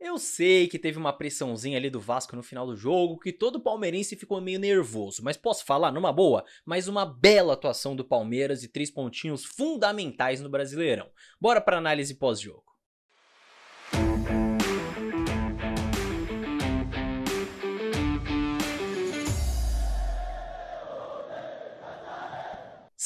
Eu sei que teve uma pressãozinha ali do Vasco no final do jogo, que todo palmeirense ficou meio nervoso, mas posso falar numa boa? Mais uma bela atuação do Palmeiras e três pontinhos fundamentais no Brasileirão. Bora para análise pós-jogo.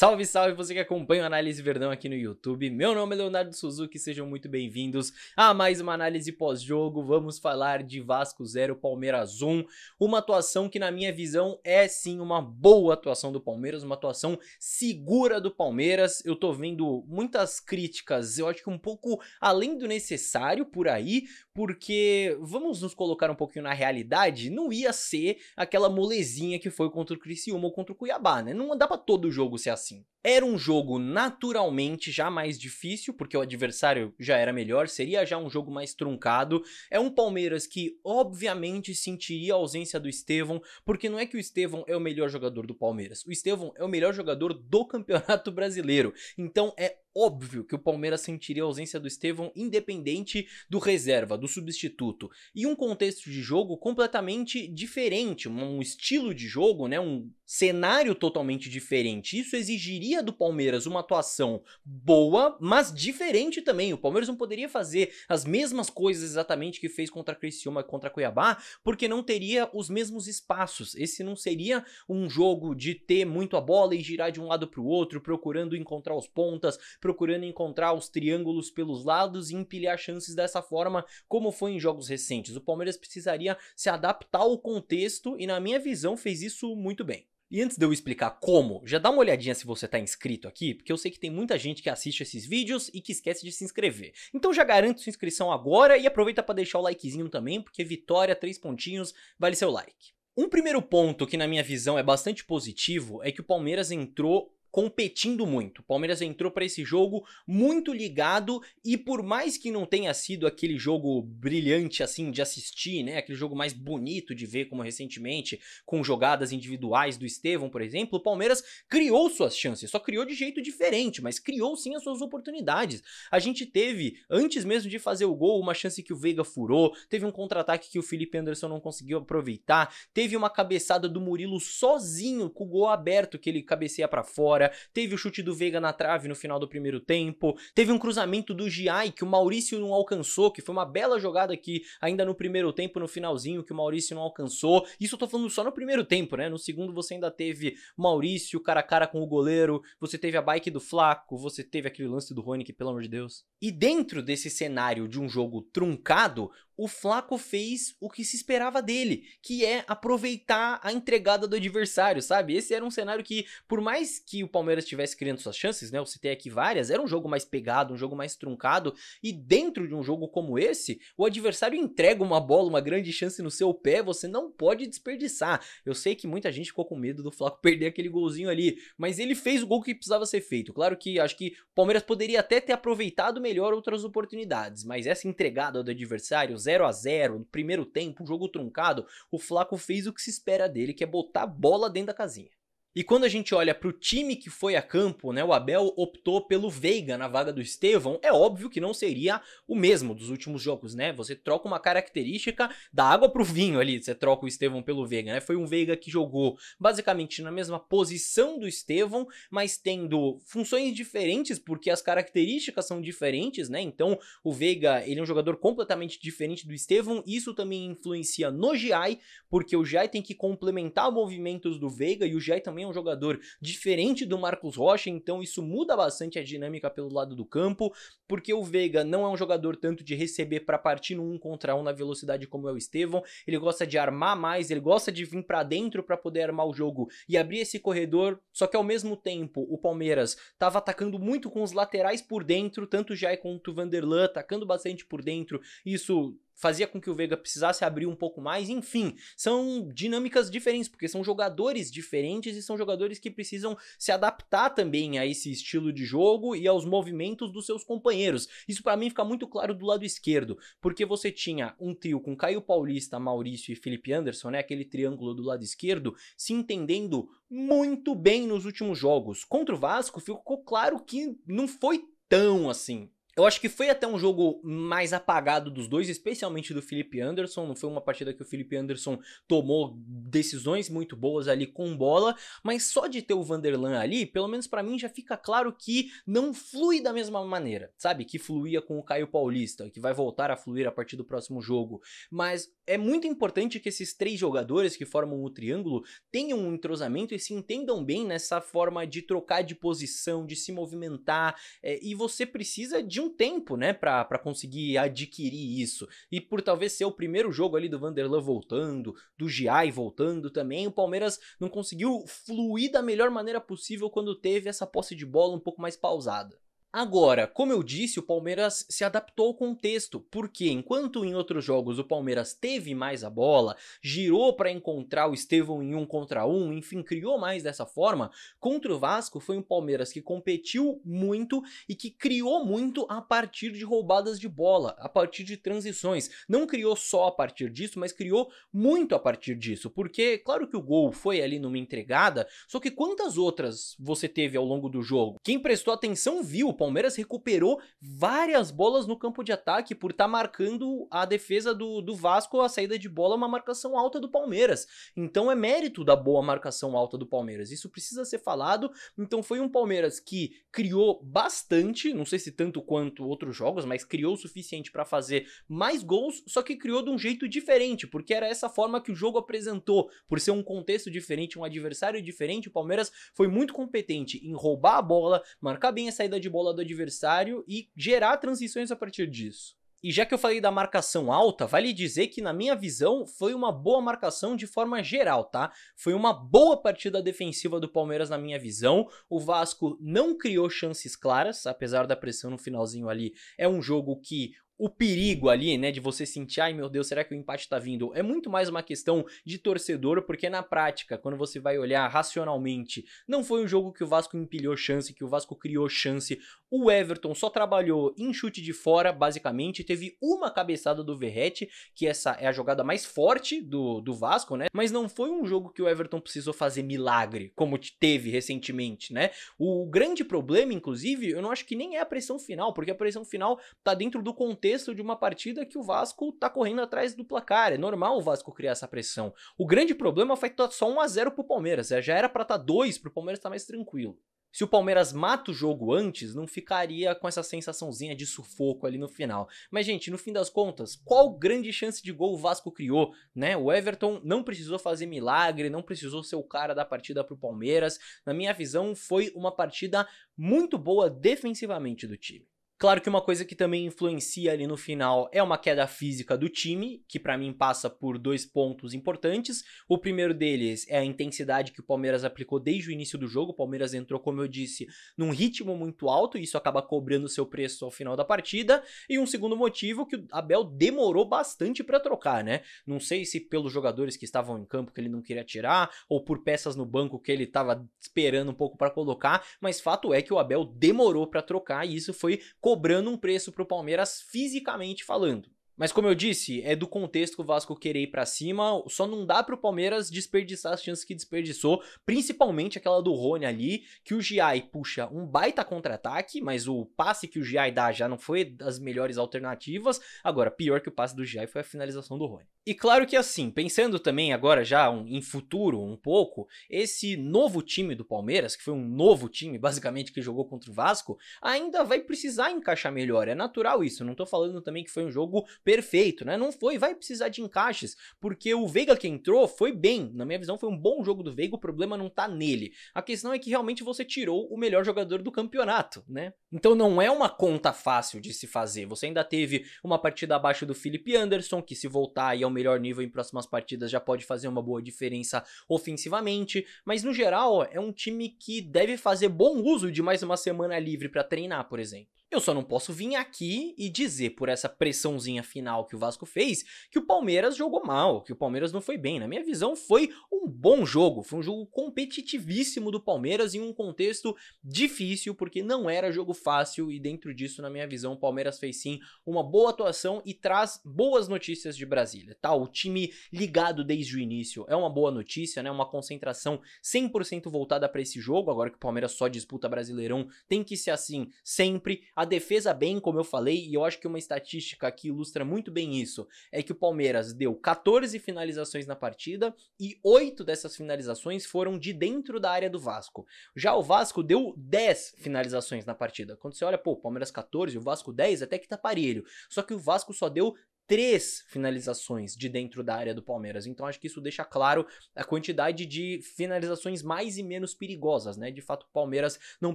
Salve, salve você que acompanha o Análise Verdão aqui no YouTube. Meu nome é Leonardo Suzuki, sejam muito bem-vindos a mais uma análise pós-jogo. Vamos falar de Vasco 0, Palmeiras 1. Uma atuação que, na minha visão, é sim uma boa atuação do Palmeiras, uma atuação segura do Palmeiras. Eu tô vendo muitas críticas, eu acho que um pouco além do necessário por aí, porque vamos nos colocar um pouquinho na realidade, não ia ser aquela molezinha que foi contra o Criciúma ou contra o Cuiabá, né? Não dá pra todo jogo ser assim assim. Era um jogo naturalmente já mais difícil, porque o adversário já era melhor, seria já um jogo mais truncado. É um Palmeiras que obviamente sentiria a ausência do Estevão, porque não é que o Estevão é o melhor jogador do Palmeiras. O Estevão é o melhor jogador do Campeonato Brasileiro. Então é óbvio que o Palmeiras sentiria a ausência do Estevão independente do reserva, do substituto. E um contexto de jogo completamente diferente, um estilo de jogo, né, um cenário totalmente diferente. Isso exigiria do Palmeiras uma atuação boa, mas diferente também. O Palmeiras não poderia fazer as mesmas coisas exatamente que fez contra Criciúma e contra Cuiabá, porque não teria os mesmos espaços. Esse não seria um jogo de ter muito a bola e girar de um lado para o outro, procurando encontrar os pontas, procurando encontrar os triângulos pelos lados e empilhar chances dessa forma, como foi em jogos recentes. O Palmeiras precisaria se adaptar ao contexto e, na minha visão, fez isso muito bem. E antes de eu explicar como, já dá uma olhadinha se você está inscrito aqui, porque eu sei que tem muita gente que assiste esses vídeos e que esquece de se inscrever. Então já garante sua inscrição agora e aproveita para deixar o likezinho também, porque vitória, três pontinhos, vale seu like. Um primeiro ponto que na minha visão é bastante positivo é que o Palmeiras entrou competindo muito. O Palmeiras entrou para esse jogo muito ligado e por mais que não tenha sido aquele jogo brilhante assim de assistir, né, aquele jogo mais bonito de ver como recentemente, com jogadas individuais do Estevão, por exemplo, o Palmeiras criou suas chances, só criou de jeito diferente, mas criou sim as suas oportunidades. A gente teve, antes mesmo de fazer o gol, uma chance que o Veiga furou, teve um contra-ataque que o Felipe Anderson não conseguiu aproveitar, teve uma cabeçada do Murilo sozinho com o gol aberto que ele cabeceia para fora fora, teve o chute do Veiga na trave no final do primeiro tempo, teve um cruzamento do Giai que o Maurício não alcançou, que foi uma bela jogada aqui ainda no primeiro tempo, no finalzinho, que o Maurício não alcançou. Isso eu tô falando só no primeiro tempo, né? No segundo você ainda teve Maurício cara a cara com o goleiro, você teve a bike do Flaco, você teve aquele lance do Rony, que pelo amor de Deus. E dentro desse cenário de um jogo truncado, o Flaco fez o que se esperava dele, que é aproveitar a entregada do adversário, sabe? Esse era um cenário que, por mais que o Palmeiras estivesse criando suas chances, né? Eu citei aqui várias, era um jogo mais pegado, um jogo mais truncado, e dentro de um jogo como esse, o adversário entrega uma bola, uma grande chance no seu pé, você não pode desperdiçar. Eu sei que muita gente ficou com medo do Flaco perder aquele golzinho ali, mas ele fez o gol que precisava ser feito. Claro que acho que o Palmeiras poderia até ter aproveitado melhor outras oportunidades, mas essa entregada do adversário, 0 a 0 no primeiro tempo, jogo truncado, o Flaco fez o que se espera dele, que é botar bola dentro da casinha. E quando a gente olha para o time que foi a campo, né, o Abel optou pelo Veiga na vaga do Estevão, é óbvio que não seria o mesmo dos últimos jogos, né? Você troca uma característica da água para o vinho ali, você troca o Estevão pelo Veiga, né? Foi um Veiga que jogou basicamente na mesma posição do Estevão, mas tendo funções diferentes porque as características são diferentes, né? Então, o Veiga, ele é um jogador completamente diferente do Estevão, isso também influencia no GI, porque o GI tem que complementar movimentos do Veiga e o GI também também é um jogador diferente do Marcos Rocha, então isso muda bastante a dinâmica pelo lado do campo, porque o Veiga não é um jogador tanto de receber para partir no um contra um na velocidade como é o Estevão, ele gosta de armar mais, ele gosta de vir para dentro para poder armar o jogo e abrir esse corredor, só que ao mesmo tempo o Palmeiras estava atacando muito com os laterais por dentro, tanto o Jai quanto o Vanderlan, atacando bastante por dentro, isso fazia com que o Veiga precisasse abrir um pouco mais, enfim, são dinâmicas diferentes, porque são jogadores diferentes e são jogadores que precisam se adaptar também a esse estilo de jogo e aos movimentos dos seus companheiros. Isso para mim fica muito claro do lado esquerdo, porque você tinha um trio com Caio Paulista, Maurício e Felipe Anderson, né, aquele triângulo do lado esquerdo, se entendendo muito bem nos últimos jogos. Contra o Vasco ficou claro que não foi tão assim. Eu acho que foi até um jogo mais apagado dos dois, especialmente do Felipe Anderson. Não foi uma partida que o Felipe Anderson tomou decisões muito boas ali com bola, mas só de ter o Vanderlan ali, pelo menos para mim já fica claro que não flui da mesma maneira, sabe? Que fluía com o Caio Paulista, que vai voltar a fluir a partir do próximo jogo. Mas é muito importante que esses três jogadores que formam o triângulo tenham um entrosamento e se entendam bem nessa forma de trocar de posição, de se movimentar. É, e você precisa de um um tempo, né, para conseguir adquirir isso. E por talvez ser o primeiro jogo ali do Vanderlan voltando, do Giay voltando também, o Palmeiras não conseguiu fluir da melhor maneira possível quando teve essa posse de bola um pouco mais pausada. Agora, como eu disse, o Palmeiras se adaptou ao contexto, porque enquanto em outros jogos o Palmeiras teve mais a bola, girou para encontrar o Estevão em um contra um, enfim, criou mais dessa forma, contra o Vasco foi um Palmeiras que competiu muito e que criou muito a partir de roubadas de bola, a partir de transições. Não criou só a partir disso, mas criou muito a partir disso, porque claro que o gol foi ali numa entregada, só que quantas outras você teve ao longo do jogo? Quem prestou atenção viu o Palmeiras recuperou várias bolas no campo de ataque por estar tá marcando a defesa do, do Vasco, a saída de bola, uma marcação alta do Palmeiras. Então é mérito da boa marcação alta do Palmeiras. Isso precisa ser falado. Então foi um Palmeiras que criou bastante, não sei se tanto quanto outros jogos, mas criou o suficiente para fazer mais gols, só que criou de um jeito diferente, porque era essa forma que o jogo apresentou, por ser um contexto diferente, um adversário diferente. O Palmeiras foi muito competente em roubar a bola, marcar bem a saída de bola do adversário e gerar transições a partir disso. E já que eu falei da marcação alta, vale dizer que, na minha visão, foi uma boa marcação de forma geral, tá? Foi uma boa partida defensiva do Palmeiras, na minha visão. O Vasco não criou chances claras, apesar da pressão no finalzinho ali. É um jogo que o perigo ali, né, de você sentir, ai meu Deus, será que o empate tá vindo? É muito mais uma questão de torcedor, porque na prática, quando você vai olhar racionalmente, não foi um jogo que o Vasco empilhou chance, que o Vasco criou chance. O Everton só trabalhou em chute de fora, basicamente, teve uma cabeçada do Verrete, que essa é a jogada mais forte do, do Vasco, né? Mas não foi um jogo que o Everton precisou fazer milagre, como teve recentemente, né? O grande problema, inclusive, eu não acho que nem é a pressão final, porque a pressão final tá dentro do contexto contexto de uma partida que o Vasco tá correndo atrás do placar. É normal o Vasco criar essa pressão. O grande problema foi tá só 1 a 0 pro Palmeiras. É, já era para estar tá 2 pro Palmeiras estar tá mais tranquilo. Se o Palmeiras mata o jogo antes, não ficaria com essa sensaçãozinha de sufoco ali no final. Mas, gente, no fim das contas, qual grande chance de gol o Vasco criou, né? O Everton não precisou fazer milagre, não precisou ser o cara da partida pro Palmeiras. Na minha visão, foi uma partida muito boa defensivamente do time. Claro que uma coisa que também influencia ali no final é uma queda física do time, que para mim passa por dois pontos importantes. O primeiro deles é a intensidade que o Palmeiras aplicou desde o início do jogo. O Palmeiras entrou, como eu disse, num ritmo muito alto e isso acaba cobrando seu preço ao final da partida. E um segundo motivo que o Abel demorou bastante para trocar, né? Não sei se pelos jogadores que estavam em campo que ele não queria tirar ou por peças no banco que ele estava esperando um pouco para colocar, mas fato é que o Abel demorou para trocar e isso foi cobrado cobrando um preço para o Palmeiras fisicamente falando. Mas como eu disse, é do contexto que o Vasco querer ir para cima, só não dá para o Palmeiras desperdiçar as chances que desperdiçou, principalmente aquela do Rony ali, que o GI puxa um baita contra-ataque, mas o passe que o GI dá já não foi das melhores alternativas. Agora, pior que o passe do GI foi a finalização do Rony. E claro que assim, pensando também agora já um, em futuro um pouco, esse novo time do Palmeiras, que foi um novo time basicamente que jogou contra o Vasco, ainda vai precisar encaixar melhor. É natural isso, não tô falando também que foi um jogo perfeito, né? Não foi, vai precisar de encaixes, porque o Veiga que entrou foi bem, na minha visão foi um bom jogo do Veiga, o problema não tá nele. A questão é que realmente você tirou o melhor jogador do campeonato, né? Então não é uma conta fácil de se fazer. Você ainda teve uma partida abaixo do Felipe Anderson, que se voltar e ao melhor nível em próximas partidas, já pode fazer uma boa diferença ofensivamente. Mas no geral, é um time que deve fazer bom uso de mais uma semana livre para treinar, por exemplo. Eu só não posso vir aqui e dizer, por essa pressãozinha final que o Vasco fez, que o Palmeiras jogou mal, que o Palmeiras não foi bem. Na minha visão, foi um bom jogo. Foi um jogo competitivíssimo do Palmeiras em um contexto difícil, porque não era jogo fácil. E dentro disso, na minha visão, o Palmeiras fez sim uma boa atuação e traz boas notícias de Brasília. Tá? O time ligado desde o início é uma boa notícia, né? Uma concentração 100% voltada para esse jogo. Agora que o Palmeiras só disputa Brasileirão, tem que ser assim sempre. A a defesa bem, como eu falei, e eu acho que uma estatística que ilustra muito bem isso, é que o Palmeiras deu 14 finalizações na partida e 8 dessas finalizações foram de dentro da área do Vasco. Já o Vasco deu 10 finalizações na partida. Quando você olha, pô, Palmeiras 14, o Vasco 10, até que tá parelho. Só que o Vasco só deu três finalizações de dentro da área do Palmeiras. Então acho que isso deixa claro a quantidade de finalizações mais e menos perigosas, né? De fato, o Palmeiras não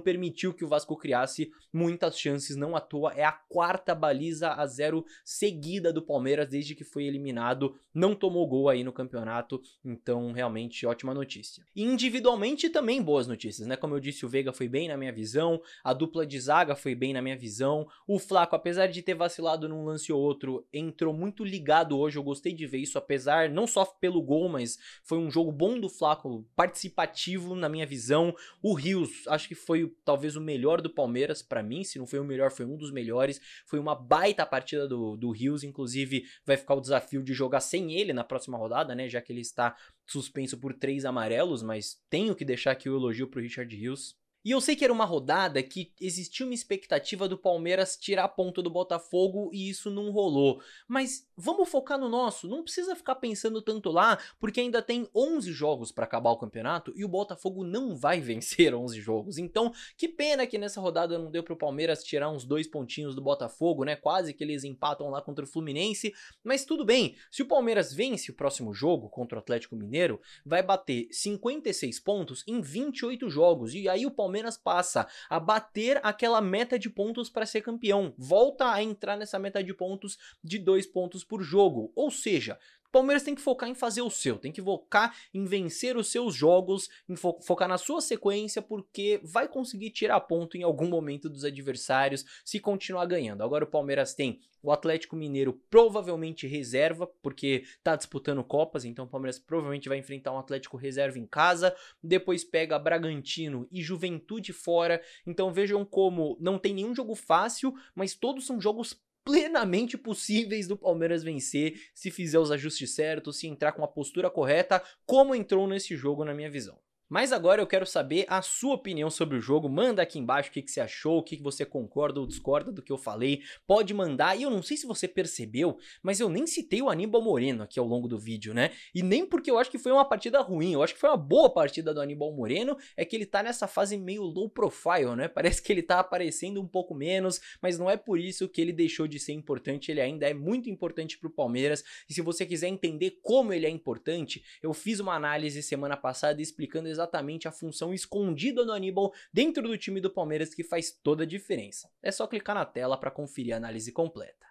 permitiu que o Vasco criasse muitas chances, não à toa é a quarta baliza a zero seguida do Palmeiras desde que foi eliminado, não tomou gol aí no campeonato. Então, realmente ótima notícia. individualmente também boas notícias, né? Como eu disse, o Veiga foi bem na minha visão, a dupla de zaga foi bem na minha visão, o Flaco, apesar de ter vacilado num lance ou outro, entrou entrou muito ligado hoje. Eu gostei de ver isso, apesar não só pelo gol, mas foi um jogo bom do Flaco, participativo na minha visão. O Rios, acho que foi talvez o melhor do Palmeiras para mim, se não foi o melhor, foi um dos melhores. Foi uma baita partida do, do Rios, inclusive vai ficar o desafio de jogar sem ele na próxima rodada, né? Já que ele está suspenso por três amarelos, mas tenho que deixar aqui o elogio pro Richard Rios e eu sei que era uma rodada que existia uma expectativa do Palmeiras tirar ponto do Botafogo e isso não rolou. Mas vamos focar no nosso, não precisa ficar pensando tanto lá, porque ainda tem 11 jogos para acabar o campeonato e o Botafogo não vai vencer 11 jogos. Então, que pena que nessa rodada não deu pro Palmeiras tirar uns dois pontinhos do Botafogo, né? Quase que eles empatam lá contra o Fluminense, mas tudo bem. Se o Palmeiras vence o próximo jogo contra o Atlético Mineiro, vai bater 56 pontos em 28 jogos e aí o Palmeiras Palmeiras passa a bater aquela meta de pontos para ser campeão, volta a entrar nessa meta de pontos de dois pontos por jogo. Ou seja, Palmeiras tem que focar em fazer o seu, tem que focar em vencer os seus jogos, em fo focar na sua sequência, porque vai conseguir tirar ponto em algum momento dos adversários se continuar ganhando. Agora o Palmeiras tem o Atlético Mineiro provavelmente reserva, porque tá disputando Copas, então o Palmeiras provavelmente vai enfrentar um Atlético reserva em casa. Depois pega Bragantino e Juventude fora. Então vejam como não tem nenhum jogo fácil, mas todos são jogos plenamente possíveis do Palmeiras vencer se fizer os ajustes certos, se entrar com a postura correta, como entrou nesse jogo, na minha visão. Mas agora eu quero saber a sua opinião sobre o jogo. Manda aqui embaixo o que, que você achou, o que, que você concorda ou discorda do que eu falei. Pode mandar. E eu não sei se você percebeu, mas eu nem citei o Aníbal Moreno aqui ao longo do vídeo, né? E nem porque eu acho que foi uma partida ruim. Eu acho que foi uma boa partida do Aníbal Moreno. É que ele tá nessa fase meio low profile, né? Parece que ele tá aparecendo um pouco menos, mas não é por isso que ele deixou de ser importante. Ele ainda é muito importante pro Palmeiras. E se você quiser entender como ele é importante, eu fiz uma análise semana passada explicando exatamente exatamente a função escondida do Aníbal dentro do time do Palmeiras que faz toda a diferença. É só clicar na tela para conferir a análise completa.